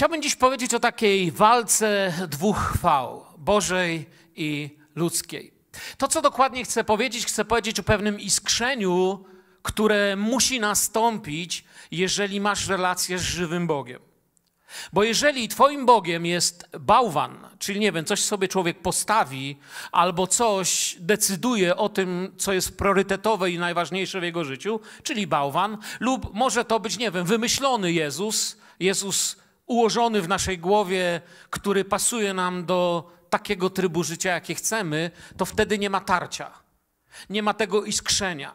Chciałbym dziś powiedzieć o takiej walce dwóch chwał, Bożej i ludzkiej. To, co dokładnie chcę powiedzieć, chcę powiedzieć o pewnym iskrzeniu, które musi nastąpić, jeżeli masz relację z żywym Bogiem. Bo jeżeli Twoim Bogiem jest bałwan, czyli nie wiem, coś sobie człowiek postawi, albo coś decyduje o tym, co jest priorytetowe i najważniejsze w jego życiu, czyli bałwan, lub może to być, nie wiem, wymyślony Jezus, Jezus ułożony w naszej głowie, który pasuje nam do takiego trybu życia, jakie chcemy, to wtedy nie ma tarcia, nie ma tego iskrzenia.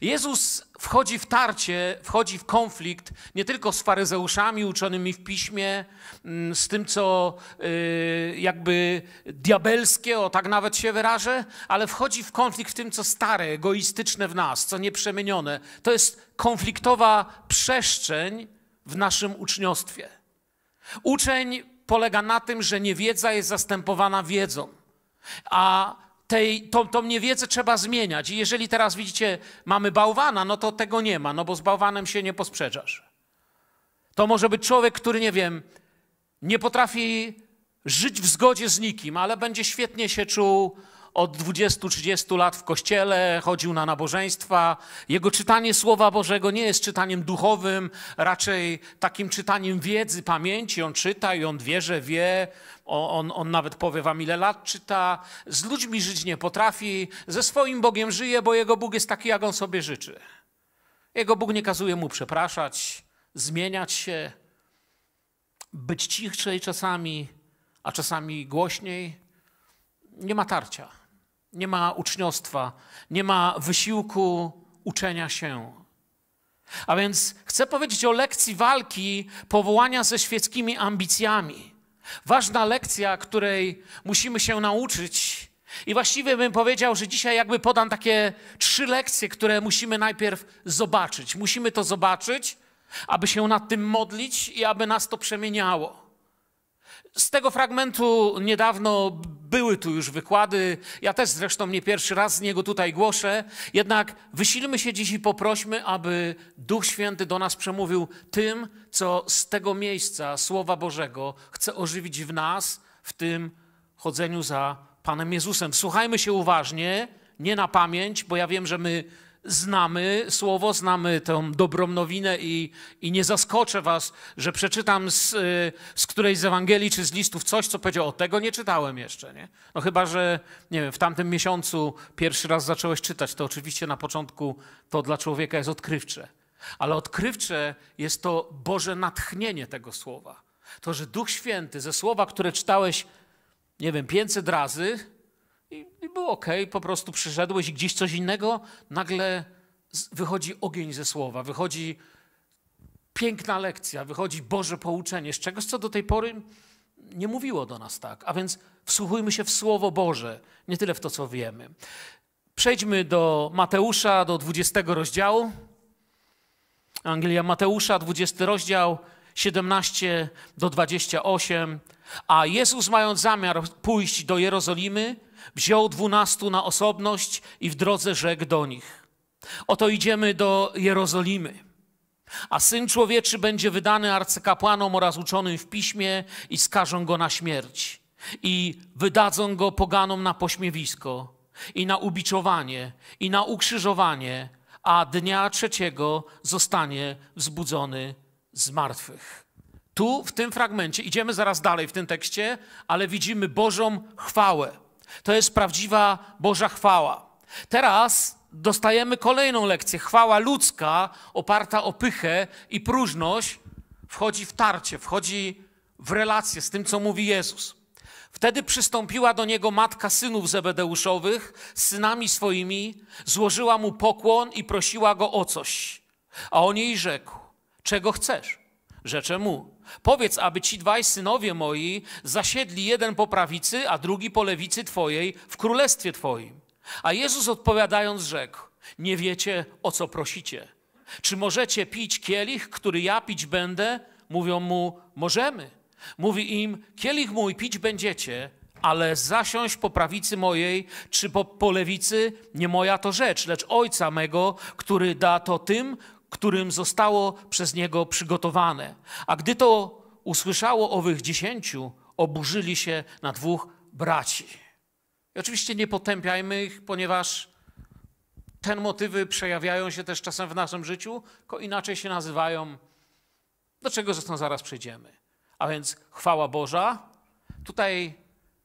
Jezus wchodzi w tarcie, wchodzi w konflikt nie tylko z faryzeuszami uczonymi w piśmie, mm, z tym, co y, jakby diabelskie, o tak nawet się wyrażę, ale wchodzi w konflikt w tym, co stare, egoistyczne w nas, co nieprzemienione. To jest konfliktowa przestrzeń w naszym uczniostwie. Uczeń polega na tym, że niewiedza jest zastępowana wiedzą, a tej, tą, tą niewiedzę trzeba zmieniać. I jeżeli teraz widzicie, mamy bałwana, no to tego nie ma, no bo z bałwanem się nie posprzedzasz. To może być człowiek, który, nie wiem, nie potrafi żyć w zgodzie z nikim, ale będzie świetnie się czuł od 20-30 lat w kościele, chodził na nabożeństwa. Jego czytanie Słowa Bożego nie jest czytaniem duchowym, raczej takim czytaniem wiedzy, pamięci. On czyta i on wie, że wie. On, on nawet powie wam, ile lat czyta. Z ludźmi żyć nie potrafi. Ze swoim Bogiem żyje, bo jego Bóg jest taki, jak on sobie życzy. Jego Bóg nie kazuje mu przepraszać, zmieniać się, być cichszej czasami, a czasami głośniej nie ma tarcia, nie ma uczniostwa, nie ma wysiłku uczenia się. A więc chcę powiedzieć o lekcji walki powołania ze świeckimi ambicjami. Ważna lekcja, której musimy się nauczyć. I właściwie bym powiedział, że dzisiaj jakby podam takie trzy lekcje, które musimy najpierw zobaczyć. Musimy to zobaczyć, aby się nad tym modlić i aby nas to przemieniało. Z tego fragmentu niedawno były tu już wykłady. Ja też zresztą nie pierwszy raz z niego tutaj głoszę. Jednak wysilmy się dziś i poprośmy, aby Duch Święty do nas przemówił tym, co z tego miejsca Słowa Bożego chce ożywić w nas, w tym chodzeniu za Panem Jezusem. Słuchajmy się uważnie, nie na pamięć, bo ja wiem, że my znamy słowo, znamy tę dobrą nowinę i, i nie zaskoczę was, że przeczytam z, z którejś z Ewangelii czy z listów coś, co powiedział, o tego nie czytałem jeszcze, nie? No chyba, że, nie wiem, w tamtym miesiącu pierwszy raz zacząłeś czytać, to oczywiście na początku to dla człowieka jest odkrywcze. Ale odkrywcze jest to Boże natchnienie tego słowa. To, że Duch Święty ze słowa, które czytałeś, nie wiem, 500 razy, i, i było ok, po prostu przyszedłeś i gdzieś coś innego, nagle wychodzi ogień ze słowa, wychodzi piękna lekcja, wychodzi Boże pouczenie z czegoś, co do tej pory nie mówiło do nas tak. A więc wsłuchujmy się w Słowo Boże, nie tyle w to, co wiemy. Przejdźmy do Mateusza, do 20 rozdziału. Anglia Mateusza, 20 rozdział, 17 do 28. A Jezus, mając zamiar pójść do Jerozolimy, Wziął dwunastu na osobność i w drodze rzekł do nich. Oto idziemy do Jerozolimy. A syn człowieczy będzie wydany arcykapłanom oraz uczonym w piśmie i skażą go na śmierć. I wydadzą go poganom na pośmiewisko, i na ubiczowanie, i na ukrzyżowanie, a dnia trzeciego zostanie wzbudzony z martwych. Tu, w tym fragmencie, idziemy zaraz dalej w tym tekście, ale widzimy Bożą chwałę. To jest prawdziwa Boża chwała. Teraz dostajemy kolejną lekcję. Chwała ludzka, oparta o pychę i próżność, wchodzi w tarcie, wchodzi w relację z tym, co mówi Jezus. Wtedy przystąpiła do niego matka synów Zebedeuszowych z synami swoimi, złożyła mu pokłon i prosiła go o coś. A on jej rzekł: Czego chcesz? Rzeczę mu: Powiedz, aby ci dwaj synowie moi zasiedli jeden po prawicy, a drugi po lewicy Twojej w królestwie Twoim. A Jezus odpowiadając rzekł, nie wiecie o co prosicie. Czy możecie pić kielich, który ja pić będę? Mówią mu, możemy. Mówi im, kielich mój pić będziecie, ale zasiąść po prawicy mojej czy po, po lewicy nie moja to rzecz, lecz ojca mego, który da to tym, którym zostało przez niego przygotowane. A gdy to usłyszało owych dziesięciu, oburzyli się na dwóch braci. I oczywiście nie potępiajmy ich, ponieważ te motywy przejawiają się też czasem w naszym życiu, tylko inaczej się nazywają, do czego zresztą zaraz przejdziemy. A więc chwała Boża. Tutaj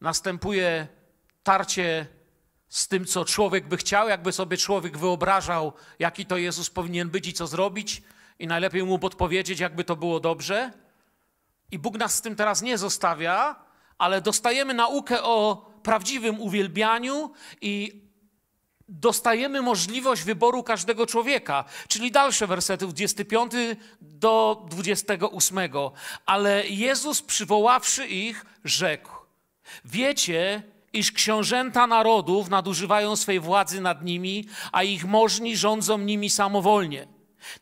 następuje tarcie z tym, co człowiek by chciał, jakby sobie człowiek wyobrażał, jaki to Jezus powinien być i co zrobić, i najlepiej mu podpowiedzieć, jakby to było dobrze. I Bóg nas z tym teraz nie zostawia, ale dostajemy naukę o prawdziwym uwielbianiu i dostajemy możliwość wyboru każdego człowieka, czyli dalsze wersety 25 do 28. Ale Jezus przywoławszy ich, rzekł: Wiecie, iż książęta narodów nadużywają swej władzy nad nimi, a ich możni rządzą nimi samowolnie.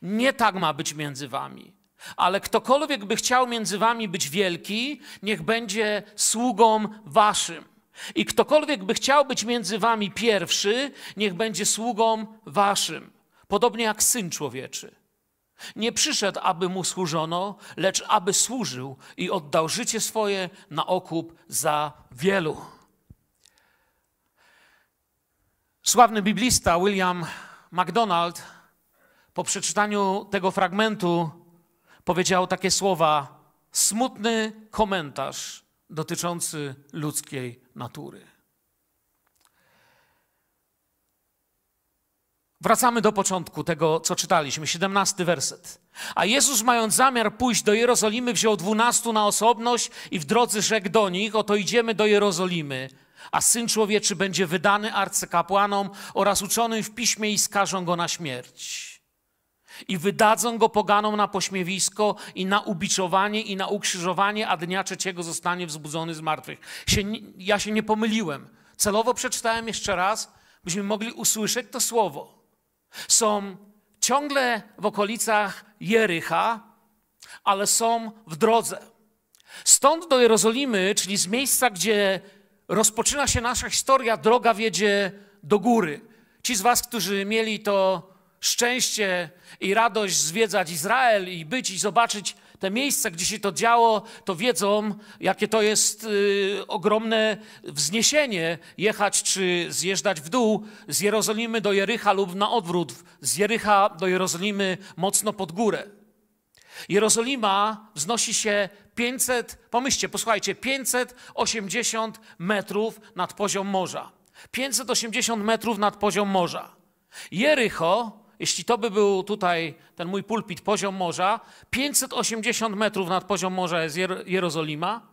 Nie tak ma być między wami. Ale ktokolwiek by chciał między wami być wielki, niech będzie sługą waszym. I ktokolwiek by chciał być między wami pierwszy, niech będzie sługą waszym. Podobnie jak syn człowieczy. Nie przyszedł, aby mu służono, lecz aby służył i oddał życie swoje na okup za wielu. Sławny biblista William MacDonald po przeczytaniu tego fragmentu powiedział takie słowa: smutny komentarz dotyczący ludzkiej natury. Wracamy do początku tego, co czytaliśmy, 17 werset. A Jezus, mając zamiar pójść do Jerozolimy, wziął dwunastu na osobność i w drodze rzekł do nich: Oto idziemy do Jerozolimy a Syn Człowieczy będzie wydany arcykapłanom oraz uczonym w piśmie i skażą go na śmierć. I wydadzą go poganom na pośmiewisko i na ubiczowanie i na ukrzyżowanie, a dnia trzeciego zostanie wzbudzony z martwych. ja się nie pomyliłem. Celowo przeczytałem jeszcze raz, byśmy mogli usłyszeć to słowo. Są ciągle w okolicach Jericha, ale są w drodze. Stąd do Jerozolimy, czyli z miejsca, gdzie rozpoczyna się nasza historia, droga wiedzie do góry. Ci z Was, którzy mieli to szczęście i radość zwiedzać Izrael i być i zobaczyć te miejsca, gdzie się to działo, to wiedzą, jakie to jest y, ogromne wzniesienie jechać czy zjeżdżać w dół z Jerozolimy do Jericha lub na odwrót, z Jericha do Jerozolimy mocno pod górę. Jerozolima wznosi się 500, pomyślcie, posłuchajcie, 580 metrów nad poziom morza. 580 metrów nad poziom morza. Jericho, jeśli to by był tutaj ten mój pulpit, poziom morza, 580 metrów nad poziom morza jest Jerozolima.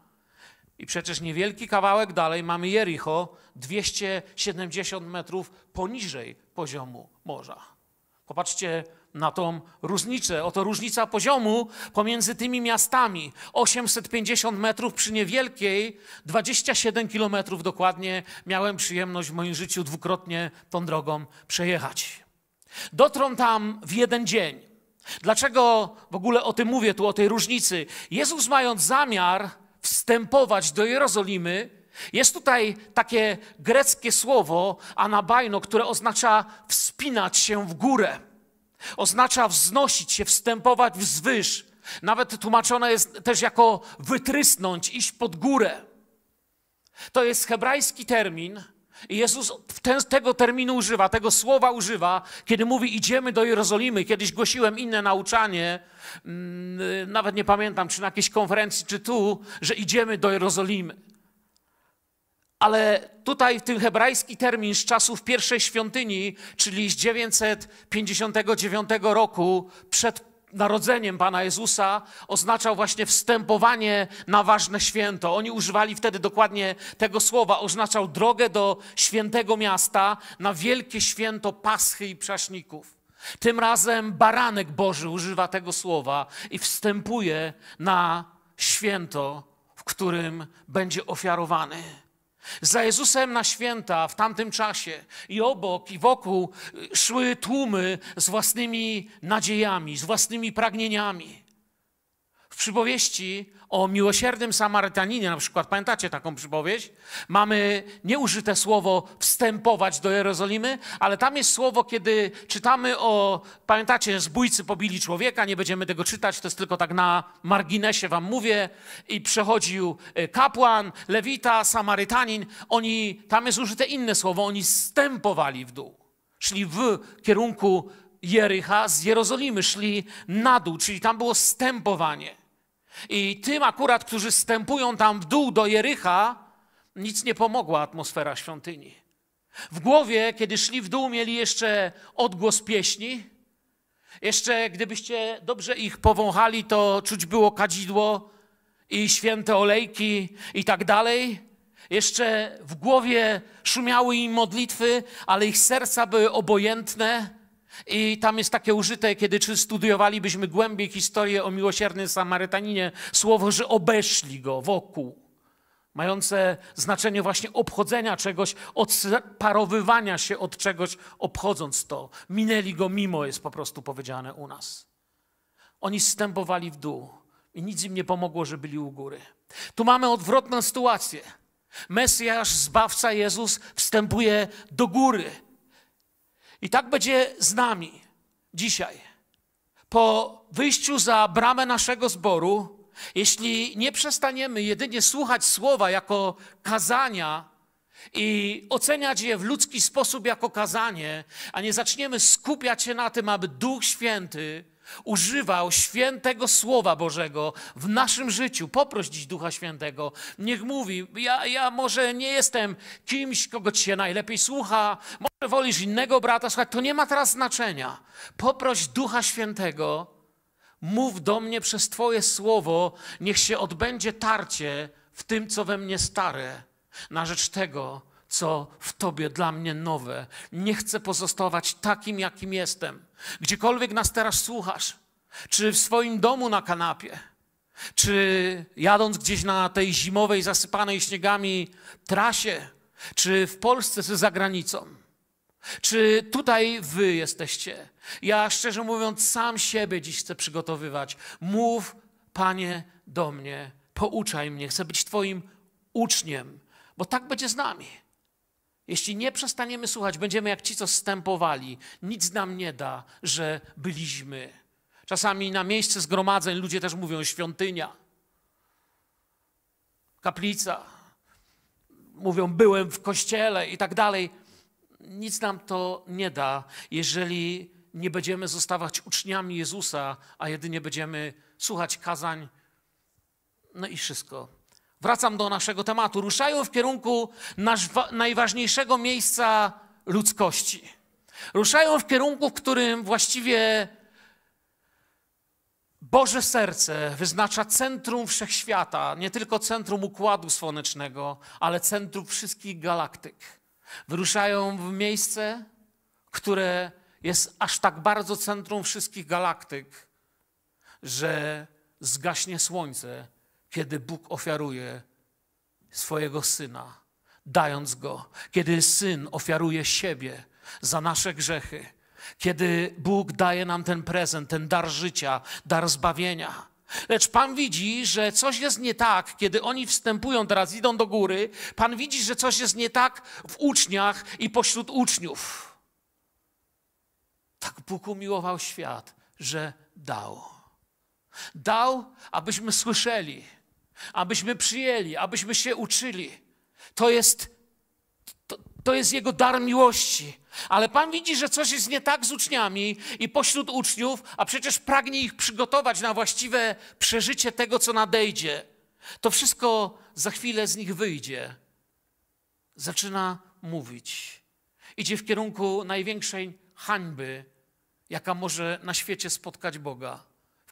I przecież niewielki kawałek dalej mamy Jericho, 270 metrów poniżej poziomu morza. Popatrzcie na tą różnicę. Oto różnica poziomu pomiędzy tymi miastami. 850 metrów przy niewielkiej, 27 kilometrów dokładnie miałem przyjemność w moim życiu dwukrotnie tą drogą przejechać. Dotrą tam w jeden dzień. Dlaczego w ogóle o tym mówię, tu o tej różnicy? Jezus mając zamiar wstępować do Jerozolimy, jest tutaj takie greckie słowo anabajno, które oznacza wspinać się w górę. Oznacza wznosić się, wstępować wzwyż. Nawet tłumaczone jest też jako wytrysnąć, iść pod górę. To jest hebrajski termin. I Jezus ten, tego terminu używa, tego słowa używa, kiedy mówi idziemy do Jerozolimy. Kiedyś głosiłem inne nauczanie, mm, nawet nie pamiętam, czy na jakiejś konferencji, czy tu, że idziemy do Jerozolimy. Ale tutaj w tym hebrajski termin z czasów pierwszej świątyni, czyli z 959 roku przed narodzeniem Pana Jezusa oznaczał właśnie wstępowanie na ważne święto. Oni używali wtedy dokładnie tego słowa. Oznaczał drogę do świętego miasta na wielkie święto Paschy i Przaśników. Tym razem baranek Boży używa tego słowa i wstępuje na święto, w którym będzie ofiarowany. Za Jezusem na święta w tamtym czasie i obok i wokół y, szły tłumy z własnymi nadziejami, z własnymi pragnieniami. W przypowieści o miłosiernym Samarytaninie, na przykład, pamiętacie taką przypowieść? Mamy nieużyte słowo wstępować do Jerozolimy, ale tam jest słowo, kiedy czytamy o, pamiętacie, zbójcy pobili człowieka, nie będziemy tego czytać, to jest tylko tak na marginesie wam mówię. I przechodził e, kapłan, lewita, Samarytanin, oni, tam jest użyte inne słowo, oni stępowali w dół. Szli w kierunku Jericha z Jerozolimy, szli na dół, czyli tam było stępowanie. I tym akurat, którzy stępują tam w dół do Jericha, nic nie pomogła atmosfera świątyni. W głowie, kiedy szli w dół, mieli jeszcze odgłos pieśni. Jeszcze gdybyście dobrze ich powąchali, to czuć było kadzidło i święte olejki i tak dalej. Jeszcze w głowie szumiały im modlitwy, ale ich serca były obojętne. I tam jest takie użyte, kiedy studiowalibyśmy głębiej historię o miłosiernym Samarytaninie, słowo, że obeszli go wokół, mające znaczenie właśnie obchodzenia czegoś, odparowywania się od czegoś, obchodząc to. Minęli go mimo, jest po prostu powiedziane u nas. Oni zstępowali w dół i nic im nie pomogło, że byli u góry. Tu mamy odwrotną sytuację. Mesjasz, Zbawca Jezus wstępuje do góry i tak będzie z nami dzisiaj. Po wyjściu za bramę naszego zboru, jeśli nie przestaniemy jedynie słuchać słowa jako kazania i oceniać je w ludzki sposób jako kazanie, a nie zaczniemy skupiać się na tym, aby Duch Święty używał świętego Słowa Bożego w naszym życiu. Poproś dziś Ducha Świętego. Niech mówi, ja, ja może nie jestem kimś, kogo ci się najlepiej słucha, może wolisz innego brata słuchać, to nie ma teraz znaczenia. Poproś Ducha Świętego, mów do mnie przez Twoje Słowo, niech się odbędzie tarcie w tym, co we mnie stare, na rzecz tego, co w Tobie dla mnie nowe. Nie chcę pozostawać takim, jakim jestem. Gdziekolwiek nas teraz słuchasz, czy w swoim domu na kanapie, czy jadąc gdzieś na tej zimowej, zasypanej śniegami trasie, czy w Polsce, czy za granicą, czy tutaj wy jesteście. Ja szczerze mówiąc, sam siebie dziś chcę przygotowywać. Mów, Panie, do mnie, pouczaj mnie, chcę być Twoim uczniem, bo tak będzie z nami. Jeśli nie przestaniemy słuchać, będziemy jak ci, co stępowali. Nic nam nie da, że byliśmy. Czasami na miejsce zgromadzeń ludzie też mówią świątynia, kaplica. Mówią byłem w kościele i tak dalej. Nic nam to nie da, jeżeli nie będziemy zostawać uczniami Jezusa, a jedynie będziemy słuchać kazań. No i wszystko Wracam do naszego tematu. Ruszają w kierunku najważniejszego miejsca ludzkości. Ruszają w kierunku, w którym właściwie Boże serce wyznacza centrum wszechświata, nie tylko centrum układu słonecznego, ale centrum wszystkich galaktyk. Wyruszają w miejsce, które jest aż tak bardzo centrum wszystkich galaktyk, że zgaśnie słońce kiedy Bóg ofiaruje swojego syna, dając go, kiedy syn ofiaruje siebie za nasze grzechy, kiedy Bóg daje nam ten prezent, ten dar życia, dar zbawienia. Lecz Pan widzi, że coś jest nie tak, kiedy oni wstępują, teraz idą do góry. Pan widzi, że coś jest nie tak w uczniach i pośród uczniów. Tak Bóg umiłował świat, że dał. Dał, abyśmy słyszeli abyśmy przyjęli, abyśmy się uczyli. To jest, to, to jest Jego dar miłości. Ale Pan widzi, że coś jest nie tak z uczniami i pośród uczniów, a przecież pragnie ich przygotować na właściwe przeżycie tego, co nadejdzie. To wszystko za chwilę z nich wyjdzie. Zaczyna mówić. Idzie w kierunku największej hańby, jaka może na świecie spotkać Boga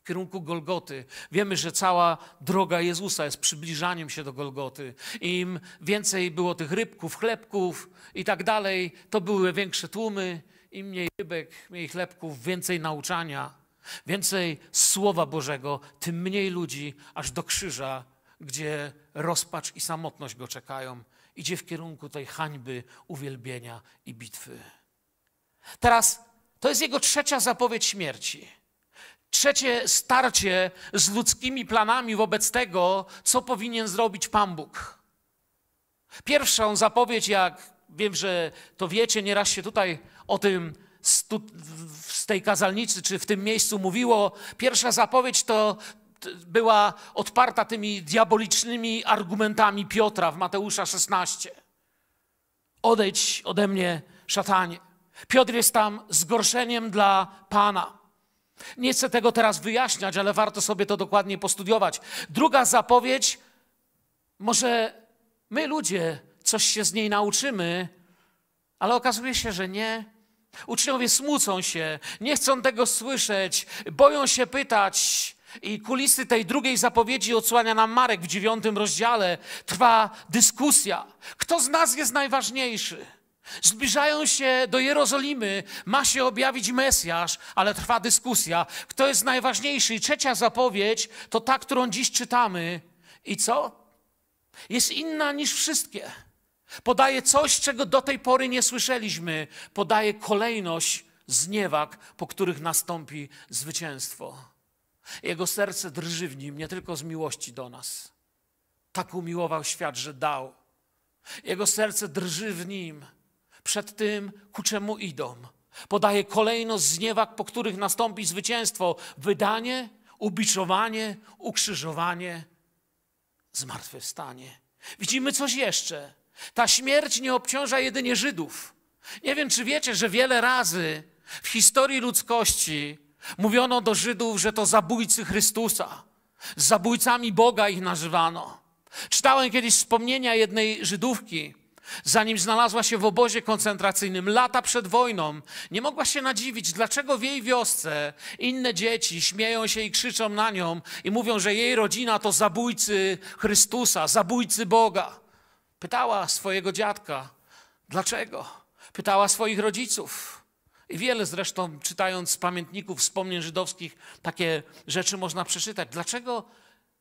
kierunku Golgoty. Wiemy, że cała droga Jezusa jest przybliżaniem się do Golgoty. Im więcej było tych rybków, chlebków i tak dalej, to były większe tłumy. Im mniej rybek, mniej chlebków, więcej nauczania, więcej Słowa Bożego, tym mniej ludzi, aż do krzyża, gdzie rozpacz i samotność go czekają. Idzie w kierunku tej hańby, uwielbienia i bitwy. Teraz to jest jego trzecia zapowiedź śmierci. Trzecie starcie z ludzkimi planami wobec tego, co powinien zrobić Pan Bóg. Pierwszą zapowiedź, jak wiem, że to wiecie, nieraz się tutaj o tym z tej kazalnicy czy w tym miejscu mówiło. Pierwsza zapowiedź to była odparta tymi diabolicznymi argumentami Piotra w Mateusza 16. Odejdź ode mnie, szatanie. Piotr jest tam zgorszeniem dla Pana. Nie chcę tego teraz wyjaśniać, ale warto sobie to dokładnie postudiować. Druga zapowiedź, może my ludzie coś się z niej nauczymy, ale okazuje się, że nie. Uczniowie smucą się, nie chcą tego słyszeć, boją się pytać. I kulisy tej drugiej zapowiedzi odsłania nam Marek w dziewiątym rozdziale. Trwa dyskusja. Kto z nas jest najważniejszy? Zbliżają się do Jerozolimy, ma się objawić Mesjasz, ale trwa dyskusja, kto jest najważniejszy. I trzecia zapowiedź to ta, którą dziś czytamy. I co? Jest inna niż wszystkie. Podaje coś, czego do tej pory nie słyszeliśmy. Podaje kolejność zniewak, po których nastąpi zwycięstwo. Jego serce drży w nim nie tylko z miłości do nas. Tak umiłował świat, że dał. Jego serce drży w nim przed tym, ku czemu idą. Podaje kolejność zniewag, po których nastąpi zwycięstwo, wydanie, ubiczowanie, ukrzyżowanie, zmartwychwstanie. Widzimy coś jeszcze. Ta śmierć nie obciąża jedynie Żydów. Nie wiem, czy wiecie, że wiele razy w historii ludzkości mówiono do Żydów, że to zabójcy Chrystusa. Z zabójcami Boga ich nazywano. Czytałem kiedyś wspomnienia jednej Żydówki, zanim znalazła się w obozie koncentracyjnym lata przed wojną, nie mogła się nadziwić, dlaczego w jej wiosce inne dzieci śmieją się i krzyczą na nią i mówią, że jej rodzina to zabójcy Chrystusa, zabójcy Boga. Pytała swojego dziadka, dlaczego? Pytała swoich rodziców. I wiele zresztą, czytając z pamiętników wspomnień żydowskich, takie rzeczy można przeczytać. Dlaczego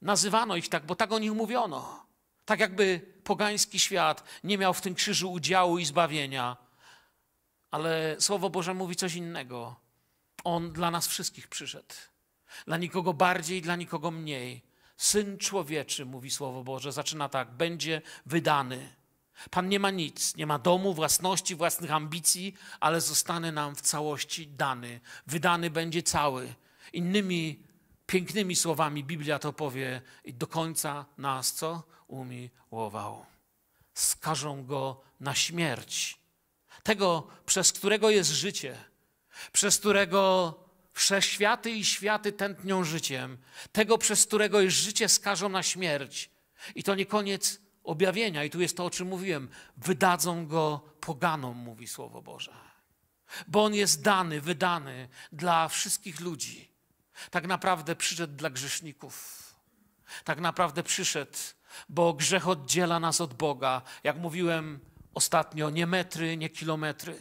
nazywano ich tak? Bo tak o nich mówiono. Tak jakby pogański świat nie miał w tym krzyżu udziału i zbawienia. Ale Słowo Boże mówi coś innego. On dla nas wszystkich przyszedł. Dla nikogo bardziej, dla nikogo mniej. Syn człowieczy, mówi Słowo Boże, zaczyna tak, będzie wydany. Pan nie ma nic, nie ma domu, własności, własnych ambicji, ale zostanie nam w całości dany. Wydany będzie cały. Innymi pięknymi słowami Biblia to powie i do końca nas co? umiłował. Skażą go na śmierć, tego, przez którego jest życie, przez którego wszechświaty i światy tętnią życiem, tego, przez którego jest życie, skażą na śmierć. I to nie koniec objawienia, i tu jest to, o czym mówiłem. Wydadzą go poganom, mówi Słowo Boże. Bo on jest dany, wydany dla wszystkich ludzi. Tak naprawdę przyszedł dla grzeszników. Tak naprawdę przyszedł bo grzech oddziela nas od Boga. Jak mówiłem ostatnio, nie metry, nie kilometry.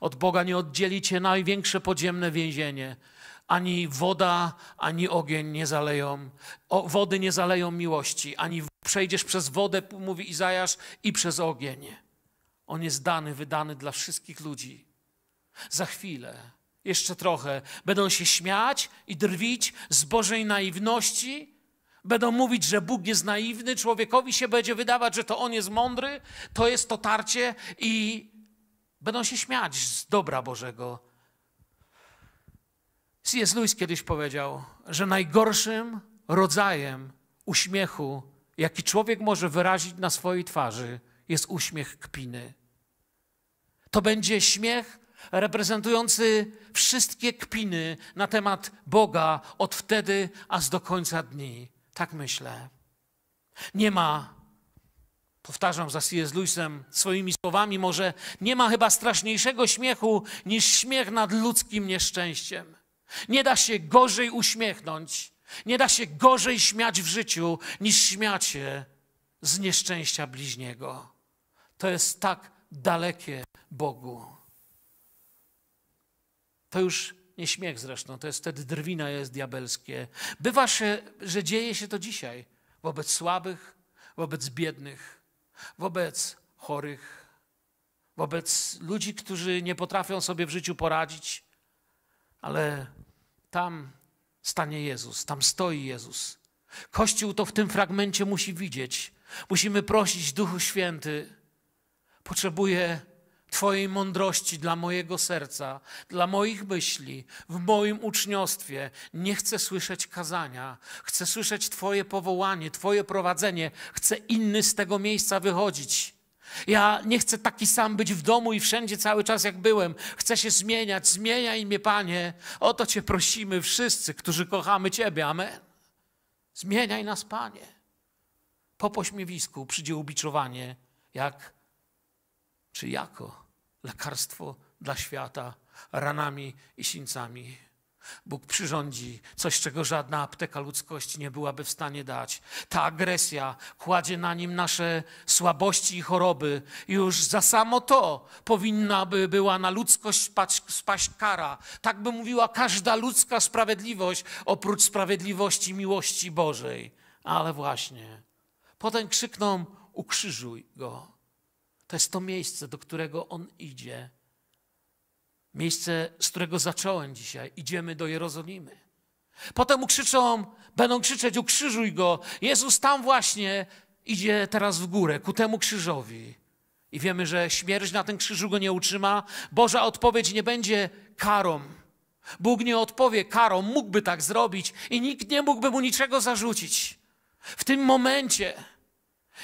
Od Boga nie oddzieli cię największe podziemne więzienie. Ani woda, ani ogień nie zaleją, o, wody nie zaleją miłości, ani przejdziesz przez wodę, mówi Izajasz, i przez ogień. On jest dany, wydany dla wszystkich ludzi. Za chwilę, jeszcze trochę, będą się śmiać i drwić z Bożej naiwności, Będą mówić, że Bóg jest naiwny, człowiekowi się będzie wydawać, że to on jest mądry, to jest to tarcie i będą się śmiać z dobra Bożego. C.S. Lewis kiedyś powiedział, że najgorszym rodzajem uśmiechu, jaki człowiek może wyrazić na swojej twarzy, jest uśmiech kpiny. To będzie śmiech reprezentujący wszystkie kpiny na temat Boga od wtedy aż do końca dni. Tak myślę. Nie ma, powtarzam za C.S. Lewisem swoimi słowami, może nie ma chyba straszniejszego śmiechu niż śmiech nad ludzkim nieszczęściem. Nie da się gorzej uśmiechnąć, nie da się gorzej śmiać w życiu, niż śmiać się z nieszczęścia bliźniego. To jest tak dalekie Bogu. To już nie śmiech zresztą, to jest wtedy drwina jest diabelskie. Bywa się, że dzieje się to dzisiaj wobec słabych, wobec biednych, wobec chorych, wobec ludzi, którzy nie potrafią sobie w życiu poradzić, ale tam stanie Jezus, tam stoi Jezus. Kościół to w tym fragmencie musi widzieć. Musimy prosić Duchu Święty. Potrzebuje. Twojej mądrości dla mojego serca, dla moich myśli, w moim uczniostwie. Nie chcę słyszeć kazania, chcę słyszeć Twoje powołanie, Twoje prowadzenie. Chcę inny z tego miejsca wychodzić. Ja nie chcę taki sam być w domu i wszędzie cały czas jak byłem. Chcę się zmieniać. Zmieniaj mnie, Panie. O to Cię prosimy wszyscy, którzy kochamy Ciebie. Amen. Zmieniaj nas, Panie. Po pośmiewisku przyjdzie ubiczowanie, jak czy jako lekarstwo dla świata ranami i sińcami. Bóg przyrządzi coś, czego żadna apteka ludzkości nie byłaby w stanie dać. Ta agresja kładzie na nim nasze słabości i choroby. Już za samo to powinna by była na ludzkość spać, spaść kara. Tak by mówiła każda ludzka sprawiedliwość, oprócz sprawiedliwości miłości Bożej. Ale właśnie. Potem krzykną: Ukrzyżuj go. To jest to miejsce, do którego On idzie. Miejsce, z którego zacząłem dzisiaj. Idziemy do Jerozolimy. Potem ukrzyczą, będą krzyczeć, ukrzyżuj go. Jezus tam właśnie idzie teraz w górę, ku temu krzyżowi. I wiemy, że śmierć na tym krzyżu go nie utrzyma. Boża odpowiedź nie będzie karą. Bóg nie odpowie karą, mógłby tak zrobić i nikt nie mógłby mu niczego zarzucić. W tym momencie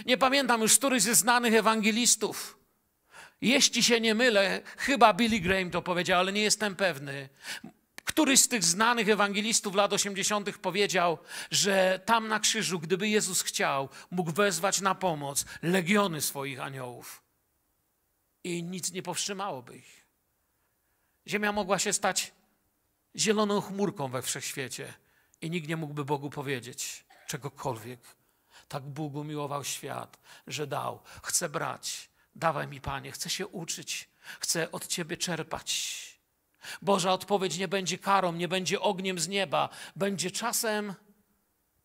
nie pamiętam już któryś ze znanych ewangelistów. Jeśli się nie mylę, chyba Billy Graham to powiedział, ale nie jestem pewny. Któryś z tych znanych ewangelistów lat 80. powiedział, że tam na krzyżu, gdyby Jezus chciał, mógł wezwać na pomoc legiony swoich aniołów. I nic nie powstrzymałoby ich. Ziemia mogła się stać zieloną chmurką we wszechświecie i nikt nie mógłby Bogu powiedzieć czegokolwiek. Tak Bóg umiłował świat, że dał. Chcę brać. Dawaj mi, Panie, chcę się uczyć, chcę od Ciebie czerpać. Boża odpowiedź nie będzie karą, nie będzie ogniem z nieba, będzie czasem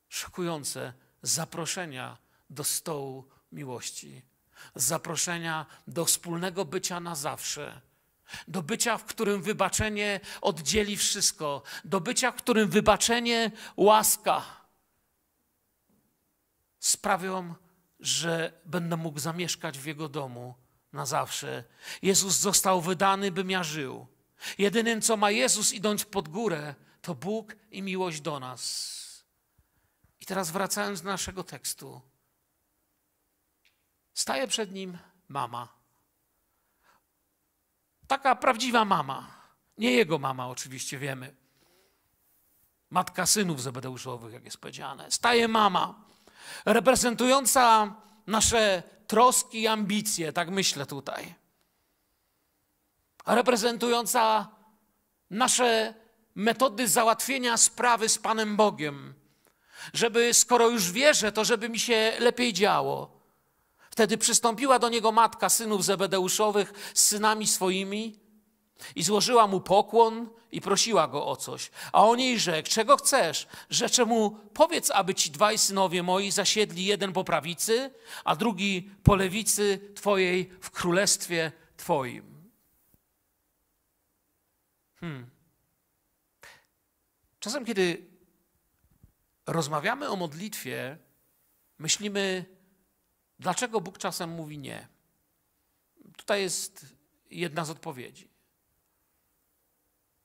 szokujące zaproszenia do stołu miłości, zaproszenia do wspólnego bycia na zawsze. Do bycia, w którym wybaczenie oddzieli wszystko, do bycia, w którym wybaczenie łaska sprawią, że będę mógł zamieszkać w Jego domu na zawsze. Jezus został wydany, bym ja żył. Jedynym, co ma Jezus, idąc pod górę, to Bóg i miłość do nas. I teraz wracając do naszego tekstu. Staje przed nim mama. Taka prawdziwa mama. Nie jego mama, oczywiście wiemy. Matka synów zebedeuszowych, jak jest powiedziane. Staje mama reprezentująca nasze troski i ambicje, tak myślę tutaj, reprezentująca nasze metody załatwienia sprawy z Panem Bogiem, żeby skoro już wierzę, to żeby mi się lepiej działo. Wtedy przystąpiła do niego matka synów Zebedeuszowych z synami swoimi i złożyła mu pokłon i prosiła go o coś. A on jej rzekł, czego chcesz? Rzecze mu, powiedz, aby ci dwaj synowie moi zasiedli jeden po prawicy, a drugi po lewicy twojej w królestwie twoim. Hmm. Czasem, kiedy rozmawiamy o modlitwie, myślimy, dlaczego Bóg czasem mówi nie. Tutaj jest jedna z odpowiedzi.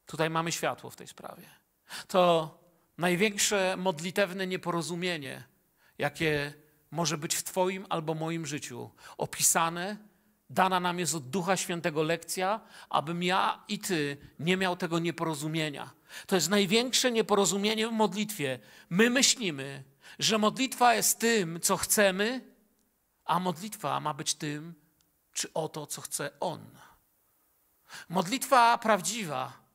Tutaj mamy światło w tej sprawie. To największe modlitewne nieporozumienie, jakie może być w Twoim albo moim życiu opisane, dana nam jest od Ducha Świętego lekcja, abym ja i Ty nie miał tego nieporozumienia. To jest największe nieporozumienie w modlitwie. My myślimy, że modlitwa jest tym, co chcemy, a modlitwa ma być tym, czy o to, co chce On. Modlitwa prawdziwa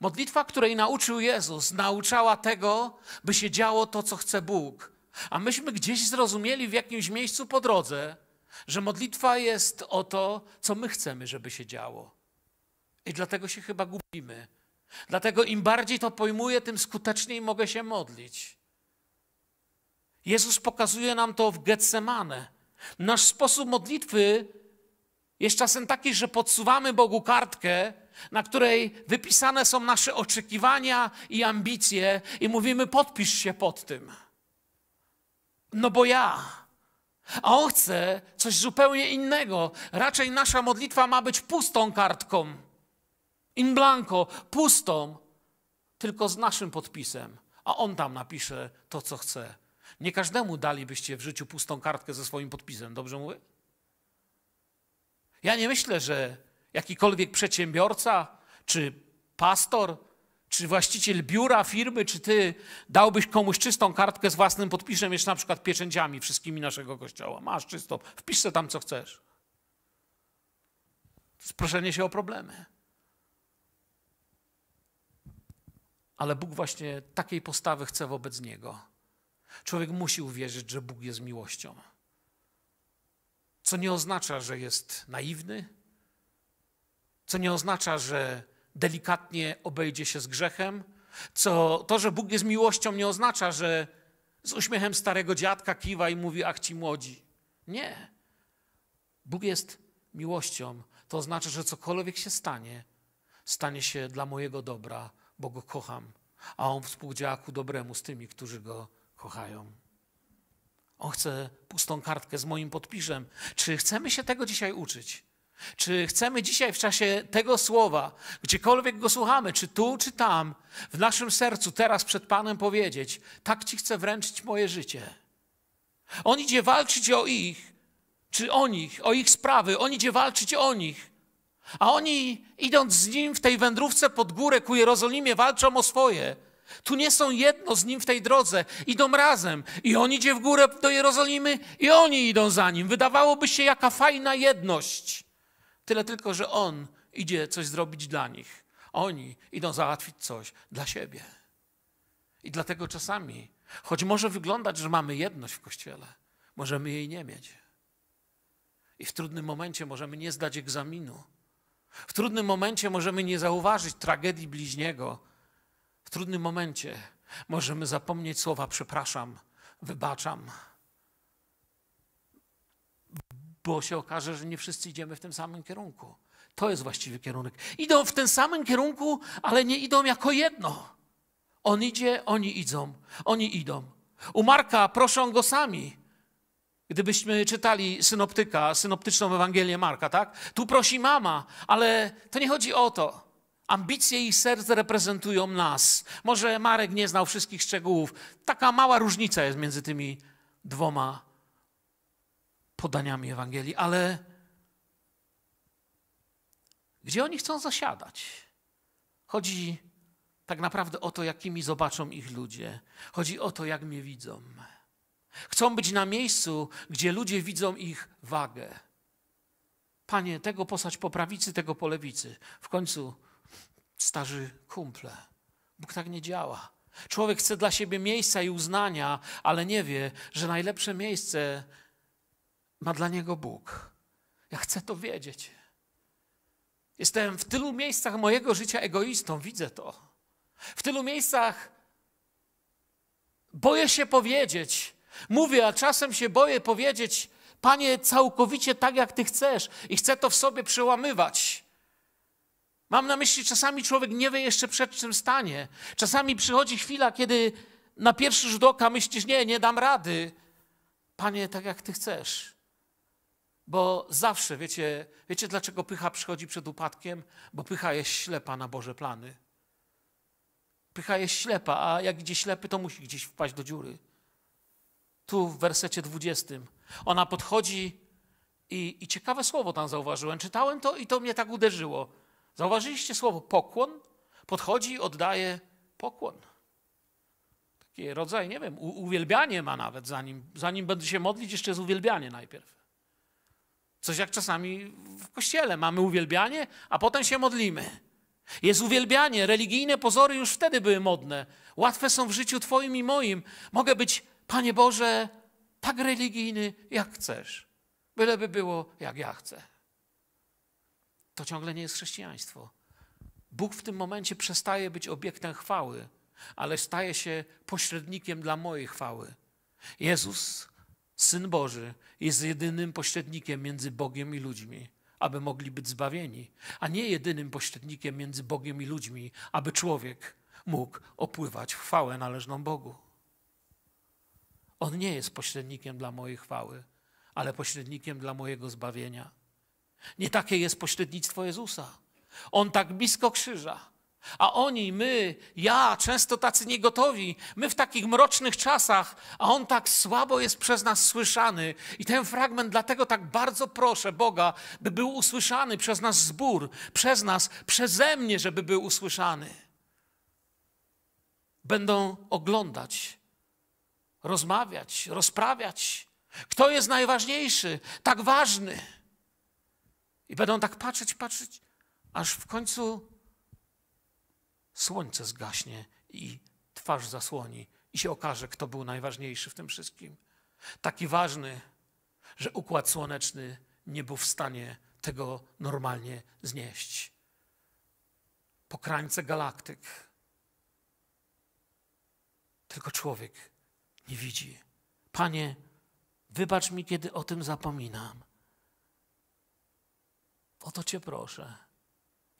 Modlitwa, której nauczył Jezus, nauczała tego, by się działo to, co chce Bóg. A myśmy gdzieś zrozumieli w jakimś miejscu po drodze, że modlitwa jest o to, co my chcemy, żeby się działo. I dlatego się chyba gubimy. Dlatego im bardziej to pojmuję, tym skuteczniej mogę się modlić. Jezus pokazuje nam to w Getsemane. Nasz sposób modlitwy jest czasem taki, że podsuwamy Bogu kartkę na której wypisane są nasze oczekiwania i ambicje, i mówimy: podpisz się pod tym. No bo ja. A on chce coś zupełnie innego. Raczej nasza modlitwa ma być pustą kartką. In blanco, pustą, tylko z naszym podpisem. A on tam napisze to, co chce. Nie każdemu dalibyście w życiu pustą kartkę ze swoim podpisem, dobrze mówię? Ja nie myślę, że jakikolwiek przedsiębiorca, czy pastor, czy właściciel biura, firmy, czy ty dałbyś komuś czystą kartkę z własnym podpisem, jeszcze na przykład pieczęciami wszystkimi naszego kościoła. Masz czysto, wpisz tam, co chcesz. Sproszenie się o problemy. Ale Bóg właśnie takiej postawy chce wobec niego. Człowiek musi uwierzyć, że Bóg jest miłością. Co nie oznacza, że jest naiwny, co nie oznacza, że delikatnie obejdzie się z grzechem, co to, że Bóg jest miłością, nie oznacza, że z uśmiechem starego dziadka kiwa i mówi, ach ci młodzi. Nie. Bóg jest miłością. To oznacza, że cokolwiek się stanie, stanie się dla mojego dobra, bo go kocham, a on współdziała ku dobremu z tymi, którzy go kochają. On chce pustą kartkę z moim podpiszem. Czy chcemy się tego dzisiaj uczyć? Czy chcemy dzisiaj w czasie tego słowa, gdziekolwiek go słuchamy, czy tu, czy tam, w naszym sercu teraz przed Panem powiedzieć: Tak Ci chcę wręczyć moje życie. On idzie walczyć o ich, czy o nich, o ich sprawy, on idzie walczyć o nich. A oni, idąc z nim w tej wędrówce pod górę ku Jerozolimie, walczą o swoje. Tu nie są jedno z nim w tej drodze, idą razem. I on idzie w górę do Jerozolimy, i oni idą za nim. Wydawałoby się, jaka fajna jedność. Tyle tylko, że on idzie coś zrobić dla nich. Oni idą załatwić coś dla siebie. I dlatego czasami, choć może wyglądać, że mamy jedność w kościele, możemy jej nie mieć. I w trudnym momencie możemy nie zdać egzaminu. W trudnym momencie możemy nie zauważyć tragedii bliźniego. W trudnym momencie możemy zapomnieć słowa przepraszam, wybaczam bo się okaże, że nie wszyscy idziemy w tym samym kierunku. To jest właściwy kierunek. Idą w tym samym kierunku, ale nie idą jako jedno. On idzie, oni idą, oni idą. U Marka proszą go sami. Gdybyśmy czytali synoptyka, synoptyczną Ewangelię Marka, tak? Tu prosi mama, ale to nie chodzi o to. Ambicje i serce reprezentują nas. Może Marek nie znał wszystkich szczegółów. Taka mała różnica jest między tymi dwoma podaniami Ewangelii, ale gdzie oni chcą zasiadać? Chodzi tak naprawdę o to, jakimi zobaczą ich ludzie. Chodzi o to, jak mnie widzą. Chcą być na miejscu, gdzie ludzie widzą ich wagę. Panie, tego posać po prawicy, tego po lewicy. W końcu starzy kumple. Bóg tak nie działa. Człowiek chce dla siebie miejsca i uznania, ale nie wie, że najlepsze miejsce ma dla niego Bóg. Ja chcę to wiedzieć. Jestem w tylu miejscach mojego życia egoistą, widzę to. W tylu miejscach boję się powiedzieć. Mówię, a czasem się boję powiedzieć, Panie, całkowicie tak, jak Ty chcesz, i chcę to w sobie przełamywać. Mam na myśli, czasami człowiek nie wie jeszcze przed czym stanie. Czasami przychodzi chwila, kiedy na pierwszy rzut oka myślisz, nie, nie dam rady. Panie, tak jak Ty chcesz. Bo zawsze, wiecie, wiecie dlaczego pycha przychodzi przed upadkiem? Bo pycha jest ślepa na Boże plany. Pycha jest ślepa, a jak idzie ślepy, to musi gdzieś wpaść do dziury. Tu w wersecie 20. Ona podchodzi i, i ciekawe słowo tam zauważyłem. Czytałem to i to mnie tak uderzyło. Zauważyliście słowo pokłon? Podchodzi, oddaje pokłon. Taki rodzaj, nie wiem, uwielbianie ma nawet, zanim, zanim będę się modlić, jeszcze jest uwielbianie najpierw. Coś jak czasami w kościele. Mamy uwielbianie, a potem się modlimy. Jest uwielbianie. Religijne pozory już wtedy były modne. Łatwe są w życiu Twoim i moim. Mogę być, Panie Boże, tak religijny, jak chcesz. Byleby było, jak ja chcę. To ciągle nie jest chrześcijaństwo. Bóg w tym momencie przestaje być obiektem chwały, ale staje się pośrednikiem dla mojej chwały. Jezus Syn Boży jest jedynym pośrednikiem między Bogiem i ludźmi, aby mogli być zbawieni, a nie jedynym pośrednikiem między Bogiem i ludźmi, aby człowiek mógł opływać w chwałę należną Bogu. On nie jest pośrednikiem dla mojej chwały, ale pośrednikiem dla mojego zbawienia. Nie takie jest pośrednictwo Jezusa. On tak blisko krzyża, a oni, my, ja, często tacy niegotowi, my w takich mrocznych czasach, a on tak słabo jest przez nas słyszany. I ten fragment dlatego tak bardzo proszę Boga, by był usłyszany przez nas zbór, przez nas, przeze mnie, żeby był usłyszany. Będą oglądać, rozmawiać, rozprawiać. Kto jest najważniejszy, tak ważny? I będą tak patrzeć, patrzeć, aż w końcu słońce zgaśnie i twarz zasłoni i się okaże, kto był najważniejszy w tym wszystkim. Taki ważny, że układ słoneczny nie był w stanie tego normalnie znieść. Po krańce galaktyk tylko człowiek nie widzi. Panie, wybacz mi, kiedy o tym zapominam. O to Cię proszę.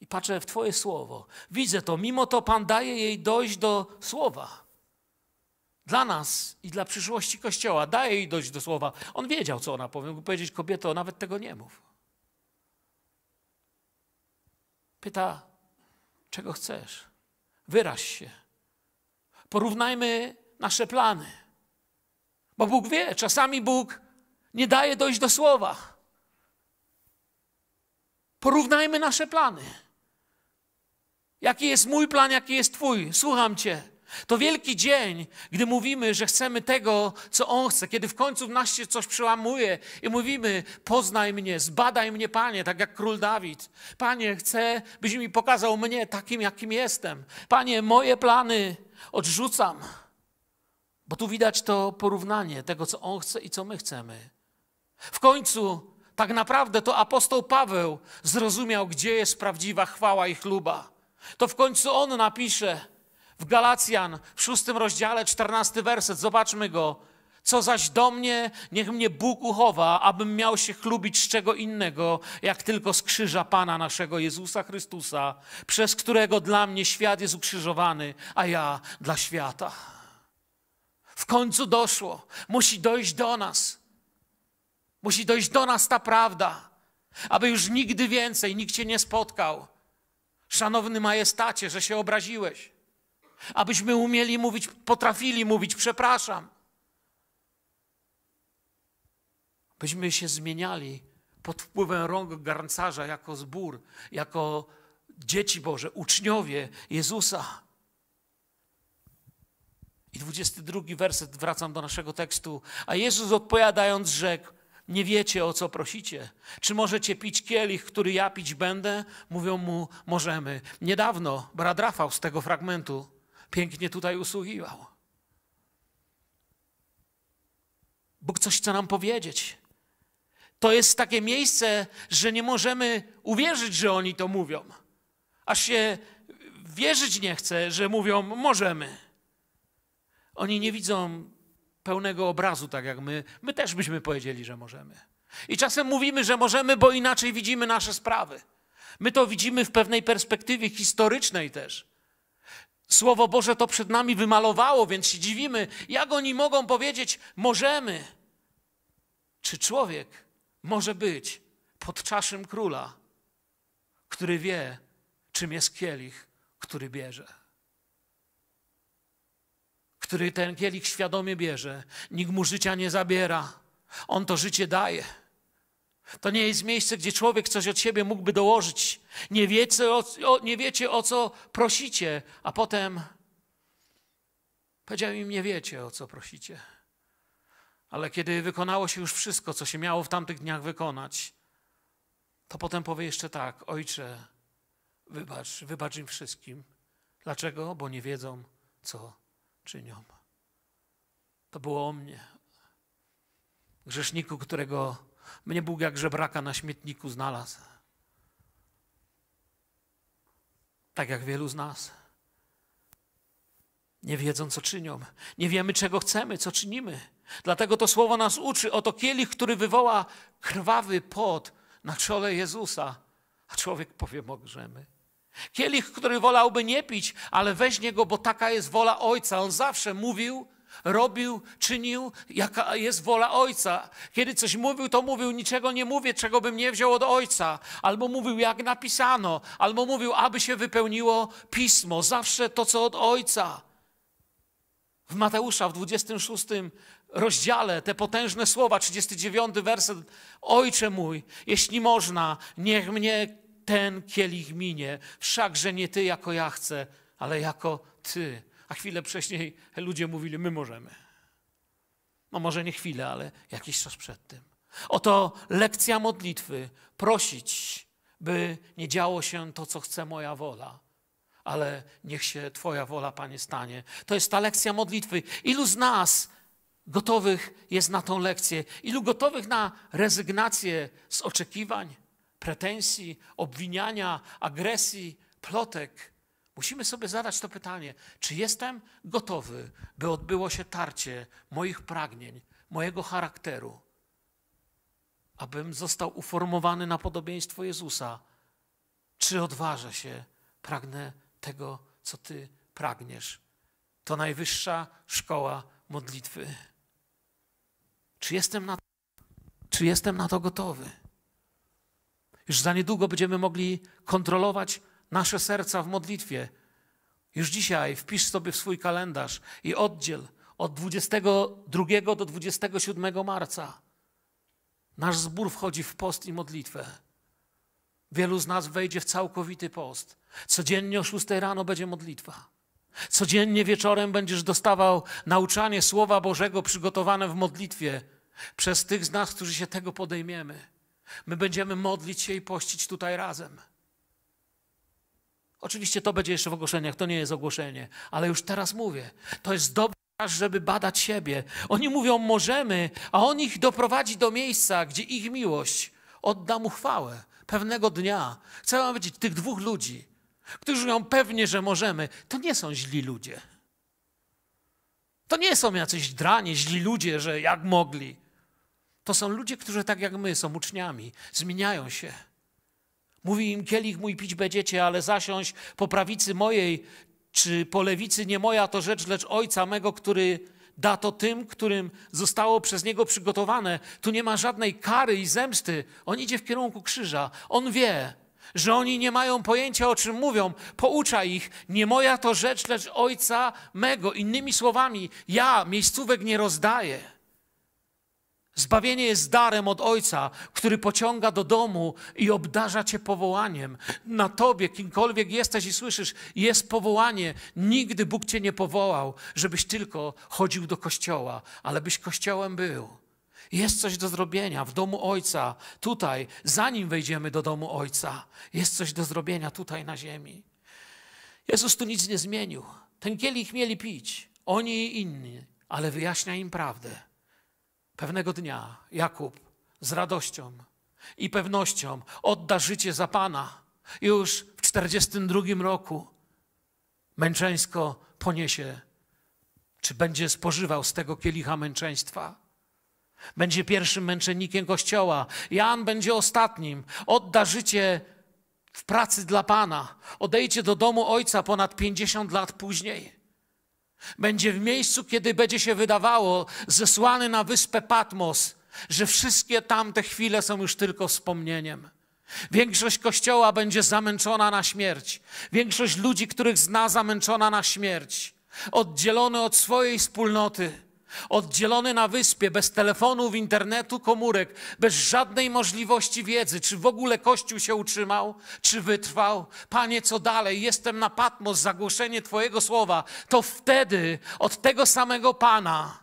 I patrzę w Twoje słowo. Widzę to, mimo to Pan daje jej dojść do słowa. Dla nas i dla przyszłości Kościoła daje jej dojść do słowa. On wiedział, co ona powie. Mógł powiedzieć, kobieto, nawet tego nie mów. Pyta, czego chcesz? Wyraź się. Porównajmy nasze plany. Bo Bóg wie, czasami Bóg nie daje dojść do słowa. Porównajmy nasze plany. Jaki jest mój plan, jaki jest Twój? Słucham Cię. To wielki dzień, gdy mówimy, że chcemy tego, co On chce, kiedy w końcu w nas się coś przełamuje i mówimy: Poznaj mnie, zbadaj mnie, Panie, tak jak król Dawid. Panie, chcę, byś mi pokazał mnie takim, jakim jestem. Panie, moje plany odrzucam. Bo tu widać to porównanie tego, co On chce i co my chcemy. W końcu tak naprawdę to apostoł Paweł zrozumiał, gdzie jest prawdziwa chwała i chluba to w końcu on napisze w Galacjan w szóstym rozdziale, czternasty werset, zobaczmy go. Co zaś do mnie, niech mnie Bóg uchowa, abym miał się chlubić z czego innego, jak tylko z krzyża Pana naszego Jezusa Chrystusa, przez którego dla mnie świat jest ukrzyżowany, a ja dla świata. W końcu doszło, musi dojść do nas. Musi dojść do nas ta prawda, aby już nigdy więcej nikt Cię nie spotkał Szanowny majestacie, że się obraziłeś. Abyśmy umieli mówić, potrafili mówić, przepraszam. Byśmy się zmieniali pod wpływem rąk garncarza jako zbór, jako dzieci Boże, uczniowie Jezusa. I 22 werset, wracam do naszego tekstu. A Jezus odpowiadając rzekł, nie wiecie o co prosicie. Czy możecie pić kielich, który ja pić będę? Mówią mu, możemy. Niedawno brat Rafał z tego fragmentu pięknie tutaj usługiwał. Bóg coś chce nam powiedzieć. To jest takie miejsce, że nie możemy uwierzyć, że oni to mówią. a się wierzyć nie chce, że mówią, możemy. Oni nie widzą pełnego obrazu, tak jak my. My też byśmy powiedzieli, że możemy. I czasem mówimy, że możemy, bo inaczej widzimy nasze sprawy. My to widzimy w pewnej perspektywie historycznej też. Słowo Boże to przed nami wymalowało, więc się dziwimy, jak oni mogą powiedzieć: Możemy. Czy człowiek może być pod czaszym króla, który wie, czym jest kielich, który bierze? który ten kielich świadomie bierze, nikt mu życia nie zabiera. On to życie daje. To nie jest miejsce, gdzie człowiek coś od siebie mógłby dołożyć. Nie wiecie o, nie wiecie, o co prosicie, a potem powiedział im: Nie wiecie, o co prosicie. Ale kiedy wykonało się już wszystko, co się miało w tamtych dniach wykonać, to potem powie jeszcze tak: Ojcze, wybacz, wybacz im wszystkim. Dlaczego? Bo nie wiedzą, co czynią. To było o mnie. Grzeszniku, którego mnie Bóg jak żebraka na śmietniku znalazł. Tak jak wielu z nas. Nie wiedzą, co czynią. Nie wiemy, czego chcemy, co czynimy. Dlatego to słowo nas uczy. Oto kielich, który wywoła krwawy pot na czole Jezusa. A człowiek powie, mogrzemy. Kielich, który wolałby nie pić, ale weźmie go, bo taka jest wola Ojca. On zawsze mówił, robił, czynił, jaka jest wola Ojca. Kiedy coś mówił, to mówił, niczego nie mówię, czego bym nie wziął od Ojca. Albo mówił, jak napisano, albo mówił, aby się wypełniło Pismo. Zawsze to, co od Ojca. W Mateusza w 26 rozdziale te potężne słowa, 39 werset. Ojcze mój, jeśli można, niech mnie ten kielich minie, wszakże nie ty jako ja chcę, ale jako ty. A chwilę wcześniej ludzie mówili, my możemy. No może nie chwilę, ale jakiś czas przed tym. Oto lekcja modlitwy, prosić, by nie działo się to, co chce moja wola, ale niech się Twoja wola, Panie, stanie. To jest ta lekcja modlitwy. Ilu z nas gotowych jest na tą lekcję? Ilu gotowych na rezygnację z oczekiwań? pretensji, obwiniania, agresji, plotek, musimy sobie zadać to pytanie: czy jestem gotowy, by odbyło się tarcie moich pragnień, mojego charakteru, abym został uformowany na podobieństwo Jezusa? Czy odważę się, pragnę tego, co Ty pragniesz? To najwyższa szkoła modlitwy. Czy jestem na, czy jestem na to gotowy? Już za niedługo będziemy mogli kontrolować nasze serca w modlitwie. Już dzisiaj wpisz sobie w swój kalendarz i oddziel od 22 do 27 marca. Nasz zbór wchodzi w post i modlitwę. Wielu z nas wejdzie w całkowity post. Codziennie o 6 rano będzie modlitwa. Codziennie wieczorem będziesz dostawał nauczanie Słowa Bożego przygotowane w modlitwie przez tych z nas, którzy się tego podejmiemy. My będziemy modlić się i pościć tutaj razem. Oczywiście to będzie jeszcze w ogłoszeniach, to nie jest ogłoszenie, ale już teraz mówię, to jest dobry czas, żeby badać siebie. Oni mówią możemy, a on ich doprowadzi do miejsca, gdzie ich miłość odda mu chwałę. Pewnego dnia, chcę wam powiedzieć, tych dwóch ludzi, którzy mówią pewnie, że możemy, to nie są źli ludzie. To nie są jacyś drani, źli ludzie, że jak mogli. To są ludzie, którzy tak jak my są uczniami, zmieniają się. Mówi im, kielich mój pić będziecie, ale zasiąść po prawicy mojej czy po lewicy nie moja to rzecz, lecz Ojca mego, który da to tym, którym zostało przez Niego przygotowane. Tu nie ma żadnej kary i zemsty. On idzie w kierunku krzyża. On wie, że oni nie mają pojęcia, o czym mówią. Poucza ich, nie moja to rzecz, lecz Ojca mego. Innymi słowami, ja miejscówek nie rozdaję. Zbawienie jest darem od Ojca, który pociąga do domu i obdarza Cię powołaniem. Na Tobie, kimkolwiek jesteś i słyszysz, jest powołanie. Nigdy Bóg Cię nie powołał, żebyś tylko chodził do kościoła, ale byś kościołem był. Jest coś do zrobienia w domu Ojca, tutaj, zanim wejdziemy do domu Ojca. Jest coś do zrobienia tutaj na ziemi. Jezus tu nic nie zmienił. Ten kielich mieli pić, oni i inni, ale wyjaśnia im prawdę Pewnego dnia Jakub z radością i pewnością odda życie za Pana. Już w 42 roku męczeńsko poniesie, czy będzie spożywał z tego kielicha męczeństwa. Będzie pierwszym męczennikiem Kościoła. Jan będzie ostatnim. Odda życie w pracy dla Pana. Odejdzie do domu Ojca ponad 50 lat później. Będzie w miejscu, kiedy będzie się wydawało, zesłany na wyspę Patmos, że wszystkie tamte chwile są już tylko wspomnieniem. Większość kościoła będzie zamęczona na śmierć. Większość ludzi, których zna, zamęczona na śmierć. Oddzielony od swojej wspólnoty oddzielony na wyspie, bez telefonów, internetu, komórek, bez żadnej możliwości wiedzy, czy w ogóle Kościół się utrzymał, czy wytrwał. Panie, co dalej? Jestem na Patmos, zagłoszenie Twojego słowa. To wtedy od tego samego Pana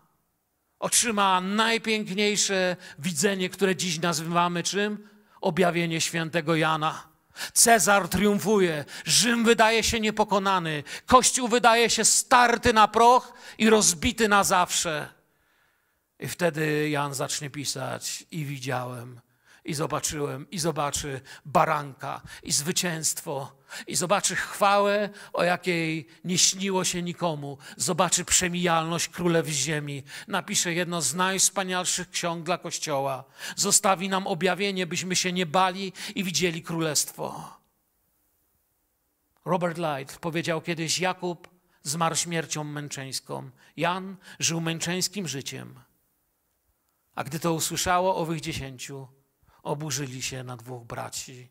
otrzyma najpiękniejsze widzenie, które dziś nazywamy czym? Objawienie świętego Jana. Cezar triumfuje, Rzym wydaje się niepokonany, Kościół wydaje się starty na proch i rozbity na zawsze. I wtedy Jan zacznie pisać: I widziałem i zobaczyłem, i zobaczy baranka, i zwycięstwo, i zobaczy chwałę, o jakiej nie śniło się nikomu, zobaczy przemijalność królew ziemi, napisze jedno z najwspanialszych ksiąg dla Kościoła, zostawi nam objawienie, byśmy się nie bali i widzieli królestwo. Robert Light powiedział kiedyś: Jakub zmarł śmiercią męczeńską, Jan żył męczeńskim życiem. A gdy to usłyszało owych dziesięciu, oburzyli się na dwóch braci.